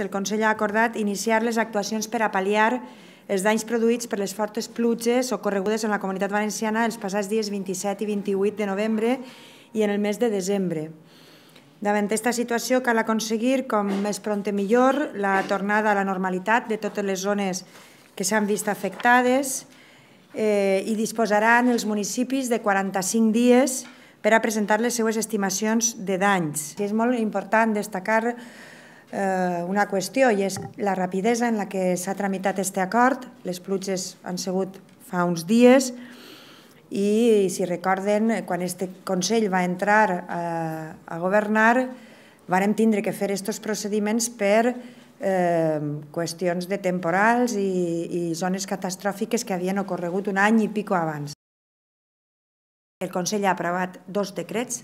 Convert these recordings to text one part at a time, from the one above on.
El Consell ha acordat iniciar les actuacions per a pal·liar els danys produïts per les fortes pluges ocorregudes en la Comunitat Valenciana els passats dies 27 i 28 de novembre i en el mes de desembre. Davant d'aquesta situació cal aconseguir, com més pronte millor, la tornada a la normalitat de totes les zones que s'han vist afectades eh, i disposaran els municipis de 45 dies per a presentar les seues estimacions de danys. És molt important destacar eh, una qüestió i és la rapidesa en la que s'ha tramitat aquest acord. Les pluges han sigut fa uns dies i, si recorden, quan aquest Consell va entrar a, eh, a governar, vam tindre que fer aquests procediments per eh, qüestions de temporals i, i zones catastròfiques que havien ocorregut un any i pico abans. El Consell ha aprovat dos decrets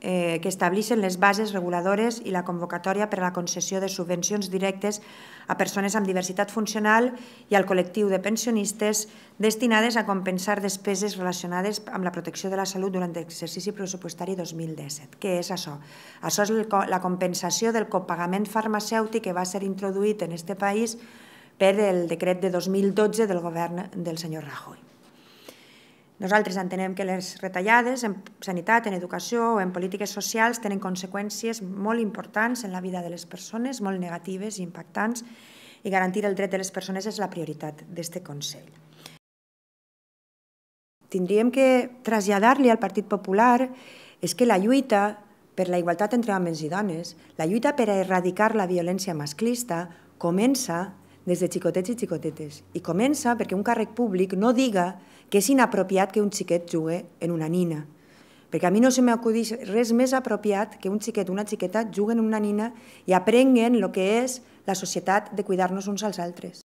eh, que estableixen les bases reguladores i la convocatòria per a la concessió de subvencions directes a persones amb diversitat funcional i al col·lectiu de pensionistes destinades a compensar despeses relacionades amb la protecció de la salut durant l'exercici pressupostari 2017. Què és això? Això és la compensació del copagament farmacèutic que va ser introduït en aquest país per el decret de 2012 del govern del senyor Rajoy. Nosaltres entenem que les retallades en sanitat, en educació o en polítiques socials tenen conseqüències molt importants en la vida de les persones, molt negatives i impactants, i garantir el dret de les persones és la prioritat d'aquest Consell. Tindríem que traslladar-li al Partit Popular és que la lluita per la igualtat entre homes i dones, la lluita per erradicar la violència masclista, comença des de xicotets i xicotetes. I comença perquè un càrrec públic no diga que és inapropiat que un xiquet jugue en una nina. Perquè a mi no se m'acudeix res més apropiat que un xiquet o una xiqueta juguen en una nina i aprenguen el que és la societat de cuidar-nos uns als altres.